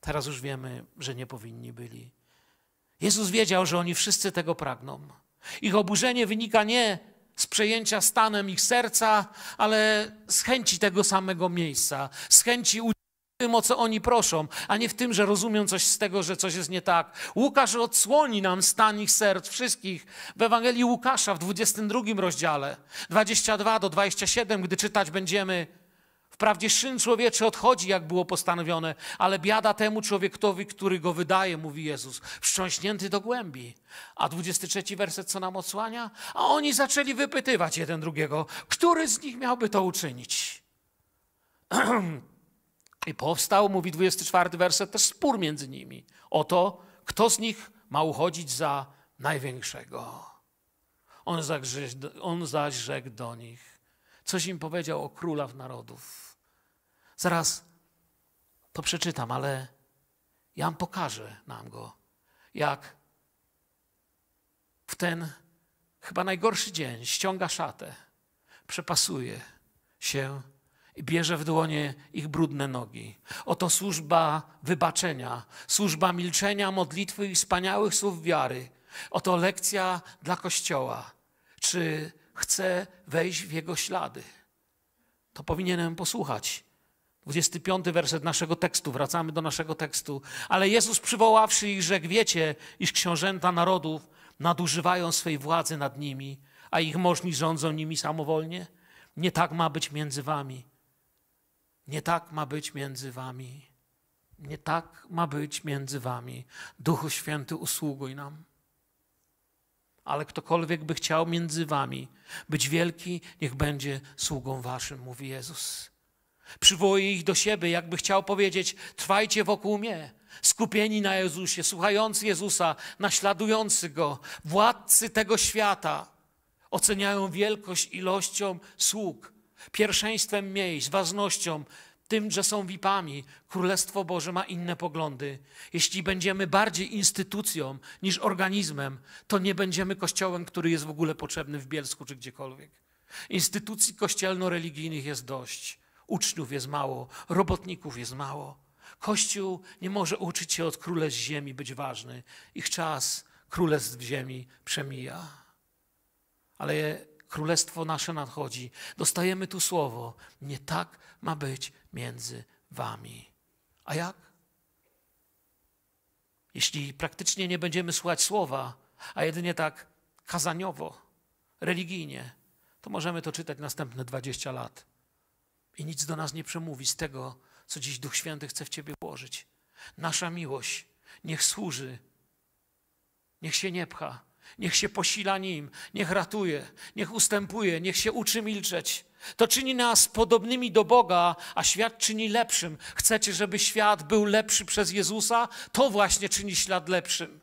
Teraz już wiemy, że nie powinni byli. Jezus wiedział, że oni wszyscy tego pragną. Ich oburzenie wynika nie z przejęcia stanem ich serca, ale z chęci tego samego miejsca, z chęci udziału w tym, o co oni proszą, a nie w tym, że rozumią coś z tego, że coś jest nie tak. Łukasz odsłoni nam stan ich serc wszystkich w Ewangelii Łukasza w 22 rozdziale, 22 do 27, gdy czytać będziemy. Wprawdzie szyn człowieczy odchodzi, jak było postanowione, ale biada temu człowiekowi, który go wydaje, mówi Jezus, wstrząśnięty do głębi. A 23 werset co nam odsłania? A oni zaczęli wypytywać jeden drugiego, który z nich miałby to uczynić. I powstał, mówi 24 werset, też spór między nimi o to, kto z nich ma uchodzić za największego. On zaś, on rzekł do nich: Coś im powiedział o królach narodów. Zaraz to przeczytam, ale Jan pokażę, nam go, jak w ten chyba najgorszy dzień ściąga szatę, przepasuje się i bierze w dłonie ich brudne nogi. Oto służba wybaczenia, służba milczenia, modlitwy i wspaniałych słów wiary. Oto lekcja dla Kościoła. Czy chcę wejść w jego ślady. To powinienem posłuchać. 25 werset naszego tekstu, wracamy do naszego tekstu. Ale Jezus przywoławszy ich, rzekł: Wiecie, iż książęta narodów nadużywają swej władzy nad nimi, a ich możni rządzą nimi samowolnie? Nie tak ma być między wami. Nie tak ma być między wami. Nie tak ma być między wami. Duchu Święty, usługuj nam ale ktokolwiek by chciał między wami być wielki, niech będzie sługą waszym, mówi Jezus. Przywołuje ich do siebie, jakby chciał powiedzieć: Trwajcie wokół mnie, skupieni na Jezusie, słuchający Jezusa, naśladujący go, władcy tego świata. Oceniają wielkość ilością sług, pierwszeństwem miejsc, ważnością tym, że są VIP-ami, Królestwo Boże ma inne poglądy. Jeśli będziemy bardziej instytucją niż organizmem, to nie będziemy kościołem, który jest w ogóle potrzebny w Bielsku czy gdziekolwiek. Instytucji kościelno-religijnych jest dość, uczniów jest mało, robotników jest mało. Kościół nie może uczyć się od królestw ziemi być ważny. Ich czas królestw ziemi przemija. Ale Królestwo nasze nadchodzi. Dostajemy tu słowo. Nie tak ma być między wami. A jak? Jeśli praktycznie nie będziemy słuchać słowa, a jedynie tak kazaniowo, religijnie, to możemy to czytać następne 20 lat. I nic do nas nie przemówi z tego, co dziś Duch Święty chce w Ciebie włożyć. Nasza miłość niech służy, niech się nie pcha, Niech się posila nim, niech ratuje, niech ustępuje, niech się uczy milczeć. To czyni nas podobnymi do Boga, a świat czyni lepszym. Chcecie, żeby świat był lepszy przez Jezusa? To właśnie czyni ślad lepszym.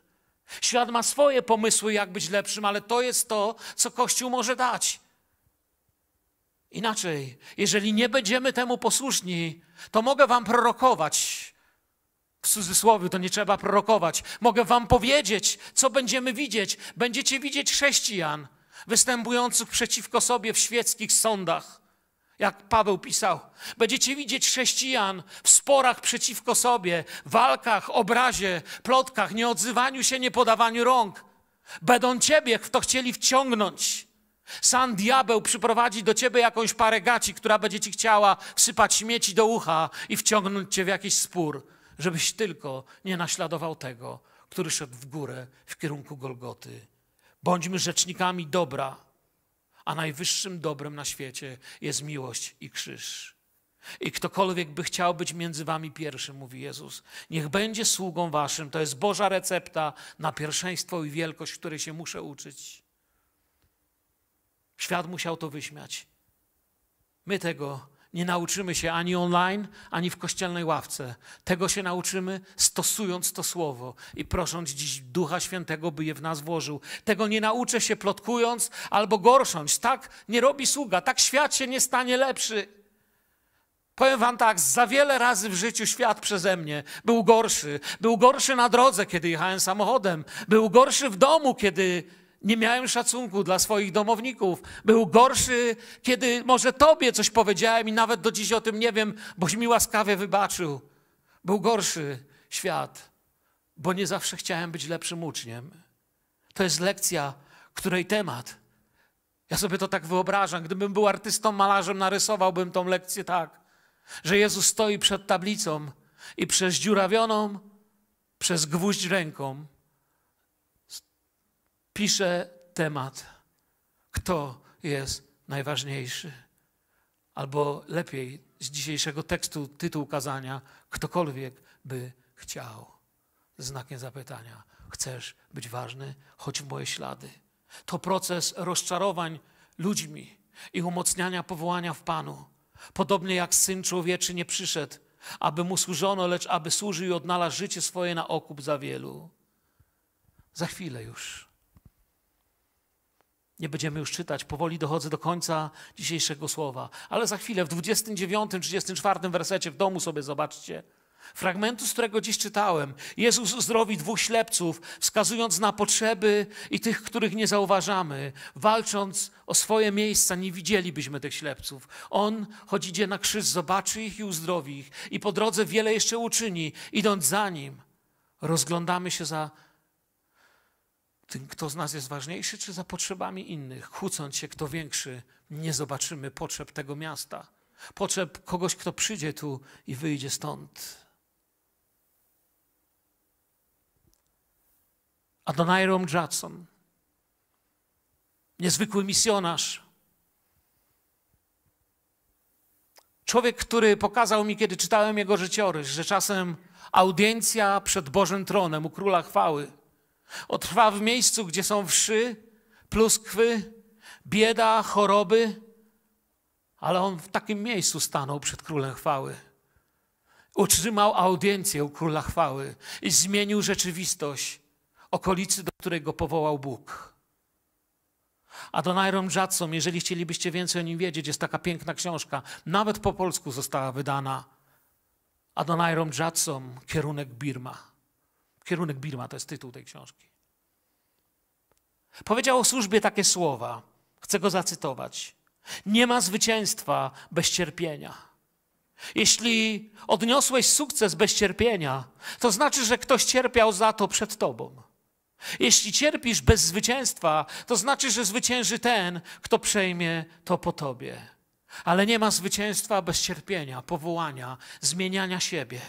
Świat ma swoje pomysły, jak być lepszym, ale to jest to, co Kościół może dać. Inaczej, jeżeli nie będziemy temu posłuszni, to mogę Wam prorokować, w cudzysłowie to nie trzeba prorokować. Mogę wam powiedzieć, co będziemy widzieć. Będziecie widzieć chrześcijan występujących przeciwko sobie w świeckich sądach, jak Paweł pisał. Będziecie widzieć chrześcijan w sporach przeciwko sobie, walkach, obrazie, plotkach, nieodzywaniu się, niepodawaniu rąk. Będą ciebie w to chcieli wciągnąć. Sam diabeł przyprowadzi do ciebie jakąś parę gaci, która będzie ci chciała wsypać śmieci do ucha i wciągnąć cię w jakiś spór żebyś tylko nie naśladował tego, który szedł w górę w kierunku Golgoty. Bądźmy rzecznikami dobra, a najwyższym dobrem na świecie jest miłość i krzyż. I ktokolwiek by chciał być między wami pierwszym, mówi Jezus, niech będzie sługą waszym. To jest Boża recepta na pierwszeństwo i wielkość, której się muszę uczyć. Świat musiał to wyśmiać. My tego nie nauczymy się ani online, ani w kościelnej ławce. Tego się nauczymy stosując to słowo i prosząc dziś Ducha Świętego, by je w nas włożył. Tego nie nauczę się plotkując albo gorsząc. Tak nie robi sługa, tak świat się nie stanie lepszy. Powiem wam tak, za wiele razy w życiu świat przeze mnie był gorszy. Był gorszy na drodze, kiedy jechałem samochodem. Był gorszy w domu, kiedy nie miałem szacunku dla swoich domowników. Był gorszy, kiedy może tobie coś powiedziałem i nawet do dziś o tym nie wiem, boś mi łaskawie wybaczył. Był gorszy świat, bo nie zawsze chciałem być lepszym uczniem. To jest lekcja, której temat. Ja sobie to tak wyobrażam. Gdybym był artystą, malarzem, narysowałbym tą lekcję tak, że Jezus stoi przed tablicą i przez dziurawioną, przez gwóźdź ręką pisze temat, kto jest najważniejszy. Albo lepiej z dzisiejszego tekstu, tytuł kazania, ktokolwiek by chciał. Znakiem zapytania. Chcesz być ważny? Chodź w moje ślady. To proces rozczarowań ludźmi i umocniania powołania w Panu. Podobnie jak syn człowieczy nie przyszedł, aby mu służono, lecz aby służył i odnalazł życie swoje na okup za wielu. Za chwilę już nie będziemy już czytać, powoli dochodzę do końca dzisiejszego słowa, ale za chwilę w 29, 34 wersecie w domu sobie zobaczcie. Fragmentu, z którego dziś czytałem, Jezus zdrowi dwóch ślepców, wskazując na potrzeby i tych, których nie zauważamy. Walcząc o swoje miejsca, nie widzielibyśmy tych ślepców. On, choć idzie na krzyż, zobaczy ich i uzdrowi ich, i po drodze wiele jeszcze uczyni, idąc za nim. Rozglądamy się za tym, kto z nas jest ważniejszy, czy za potrzebami innych. Kłócąc się, kto większy, nie zobaczymy potrzeb tego miasta, potrzeb kogoś, kto przyjdzie tu i wyjdzie stąd. Adoniram Judson, niezwykły misjonarz, człowiek, który pokazał mi, kiedy czytałem jego życiorys, że czasem audiencja przed Bożym Tronem u Króla Chwały – Otrwa w miejscu, gdzie są wszy, pluskwy, bieda, choroby, ale on w takim miejscu stanął przed królem chwały. Utrzymał audiencję u króla chwały i zmienił rzeczywistość okolicy, do której go powołał Bóg. Adoniram Judson, jeżeli chcielibyście więcej o nim wiedzieć, jest taka piękna książka, nawet po polsku została wydana. Adoniram Judson, kierunek Birma. Kierunek Birma to jest tytuł tej książki. Powiedział o służbie takie słowa. Chcę go zacytować. Nie ma zwycięstwa bez cierpienia. Jeśli odniosłeś sukces bez cierpienia, to znaczy, że ktoś cierpiał za to przed tobą. Jeśli cierpisz bez zwycięstwa, to znaczy, że zwycięży ten, kto przejmie to po tobie. Ale nie ma zwycięstwa bez cierpienia, powołania, zmieniania siebie.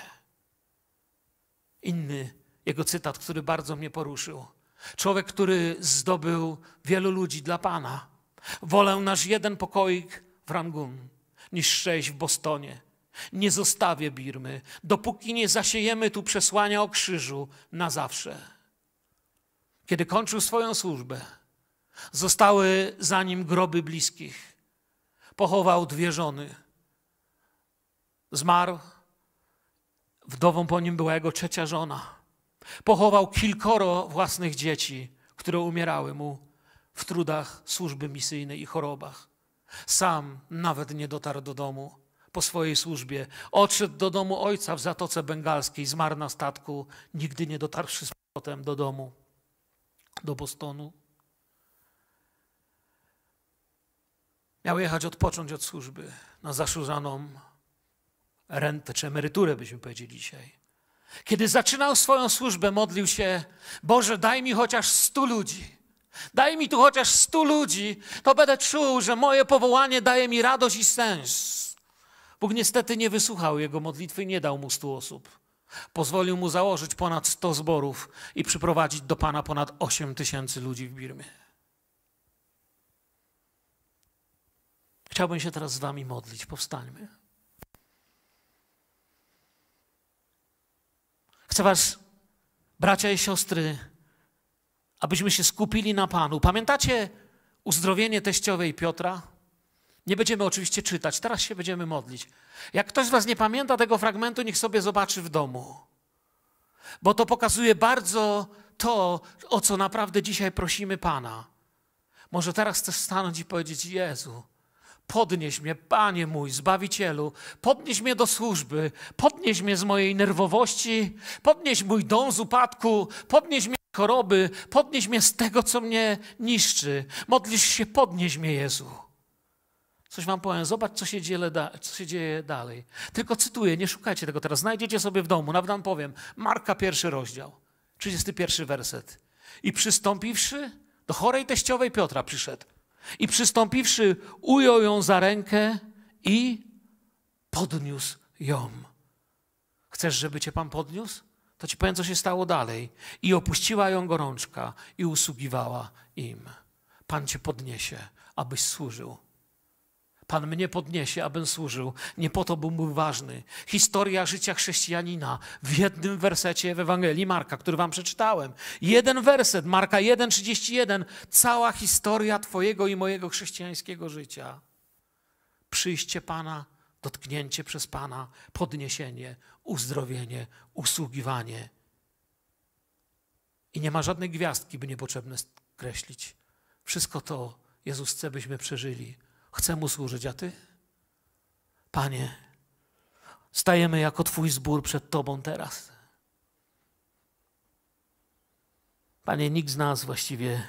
Inny jego cytat, który bardzo mnie poruszył. Człowiek, który zdobył wielu ludzi dla Pana. Wolę nasz jeden pokoik w Rangun niż sześć w Bostonie. Nie zostawię Birmy, dopóki nie zasiejemy tu przesłania o krzyżu na zawsze. Kiedy kończył swoją służbę, zostały za nim groby bliskich. Pochował dwie żony. Zmarł. Wdową po nim była jego trzecia żona. Pochował kilkoro własnych dzieci, które umierały mu w trudach służby misyjnej i chorobach. Sam nawet nie dotarł do domu po swojej służbie. Odszedł do domu ojca w Zatoce Bengalskiej, zmarł na statku, nigdy nie dotarłszy z powrotem do domu, do Bostonu. Miał jechać odpocząć od służby na zasłużoną rentę czy emeryturę, byśmy powiedzieli dzisiaj. Kiedy zaczynał swoją służbę, modlił się: Boże, daj mi chociaż stu ludzi. Daj mi tu chociaż stu ludzi, to będę czuł, że moje powołanie daje mi radość i sens. Bóg niestety nie wysłuchał jego modlitwy i nie dał mu stu osób. Pozwolił mu założyć ponad sto zborów i przyprowadzić do Pana ponad osiem tysięcy ludzi w Birmie. Chciałbym się teraz z Wami modlić. Powstańmy. Chcę was, bracia i siostry, abyśmy się skupili na Panu. Pamiętacie uzdrowienie teściowej Piotra? Nie będziemy oczywiście czytać, teraz się będziemy modlić. Jak ktoś z was nie pamięta tego fragmentu, niech sobie zobaczy w domu. Bo to pokazuje bardzo to, o co naprawdę dzisiaj prosimy Pana. Może teraz chcesz stanąć i powiedzieć: Jezu, Podnieś mnie, Panie mój, Zbawicielu, podnieś mnie do służby, podnieś mnie z mojej nerwowości, podnieś mój dom z upadku, podnieś mnie z choroby, podnieś mnie z tego, co mnie niszczy. Modlisz się, podnieś mnie, Jezu. Coś wam powiem, zobacz, co się, dzieje, co się dzieje dalej. Tylko cytuję, nie szukajcie tego teraz, znajdziecie sobie w domu, nawet wam powiem. Marka, pierwszy rozdział, 31 werset. I przystąpiwszy do chorej teściowej Piotra przyszedł i przystąpiwszy, ujął ją za rękę i podniósł ją. Chcesz, żeby cię Pan podniósł? To ci powiem, co się stało dalej. I opuściła ją gorączka i usługiwała im. Pan cię podniesie, abyś służył. Pan mnie podniesie, abym służył. Nie po to był ważny. Historia życia chrześcijanina w jednym wersecie w Ewangelii Marka, który wam przeczytałem. Jeden werset, Marka 1,31. Cała historia Twojego i mojego chrześcijańskiego życia. Przyjście Pana, dotknięcie przez Pana, podniesienie, uzdrowienie, usługiwanie. I nie ma żadnej gwiazdki, by niepotrzebne skreślić. Wszystko to Jezus chce, byśmy przeżyli. Chcę Mu służyć, a Ty? Panie, stajemy jako Twój zbór przed Tobą teraz. Panie, nikt z nas właściwie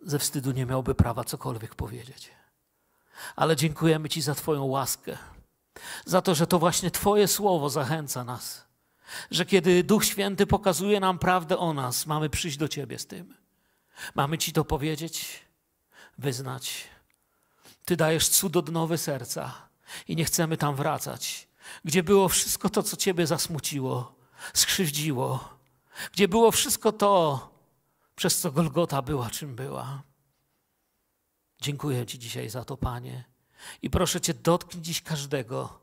ze wstydu nie miałby prawa cokolwiek powiedzieć. Ale dziękujemy Ci za Twoją łaskę, za to, że to właśnie Twoje słowo zachęca nas, że kiedy Duch Święty pokazuje nam prawdę o nas, mamy przyjść do Ciebie z tym. Mamy Ci to powiedzieć, wyznać. Ty dajesz cudodnowy serca i nie chcemy tam wracać, gdzie było wszystko to, co Ciebie zasmuciło, skrzywdziło, gdzie było wszystko to, przez co Golgota była czym była. Dziękuję Ci dzisiaj za to, Panie. I proszę Cię, dotknij dziś każdego,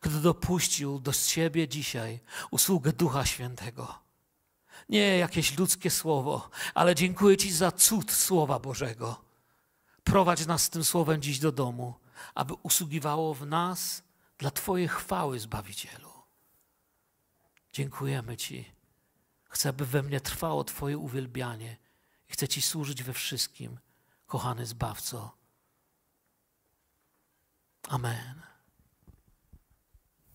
kto dopuścił do siebie dzisiaj usługę Ducha Świętego. Nie jakieś ludzkie słowo, ale dziękuję Ci za cud Słowa Bożego Prowadź nas tym słowem dziś do domu, aby usługiwało w nas dla Twojej chwały, Zbawicielu. Dziękujemy Ci. Chcę, aby we mnie trwało Twoje uwielbianie i chcę Ci służyć we wszystkim, kochany Zbawco. Amen.